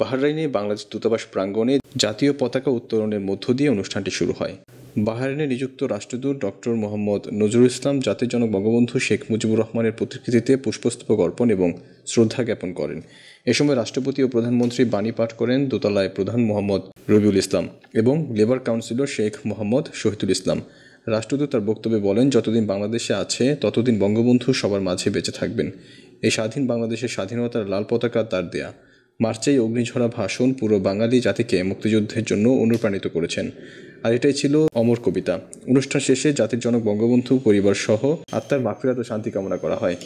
বাহরাইনে বাংলাদেশ দূতাবাস প্রাঙ্গণে জাতীয় পতাকা উত্তোলনের মধ্য দিয়ে অনুষ্ঠানটি শুরু হয় বাহরাইনে নিযুক্ত রাষ্ট্রদূত ডক্টর মোহাম্মদ নজরুল ইসলাম জাতির জনক বঙ্গবন্ধু শেখ মুজিবুর রহমানের প্রতিকৃতিতে পুষ্পস্তবক অর্পণ এবং শ্রদ্ধা জ্ঞাপন করেন এ সময় রাষ্ট্রপতি ও প্রধানমন্ত্রী বাণী পাঠ করেন দোতলায় প্রধান মোহাম্মদ রবিউল ইসলাম এবং লেবার কাউন্সিলর শেখ মোহাম্মদ শহীদুল ইসলাম রাষ্ট্রদূত তার বক্তব্যে বলেন যতদিন বাংলাদেশে আছে ততদিন বঙ্গবন্ধু সবার মাঝে বেঁচে থাকবেন এই স্বাধীন বাংলাদেশের স্বাধীনতার লাল পতাকা তার দেয়া মার্চেই অগ্নিঝরা ভাষণ পুরো বাঙালি জাতিকে মুক্তিযুদ্ধের জন্য অনুপ্রাণিত করেছেন আর এটাই ছিল অমর কবিতা অনুষ্ঠান শেষে জাতির জনক বঙ্গবন্ধু পরিবার সহ আত্মার মাফিরাত শান্তি কামনা করা হয়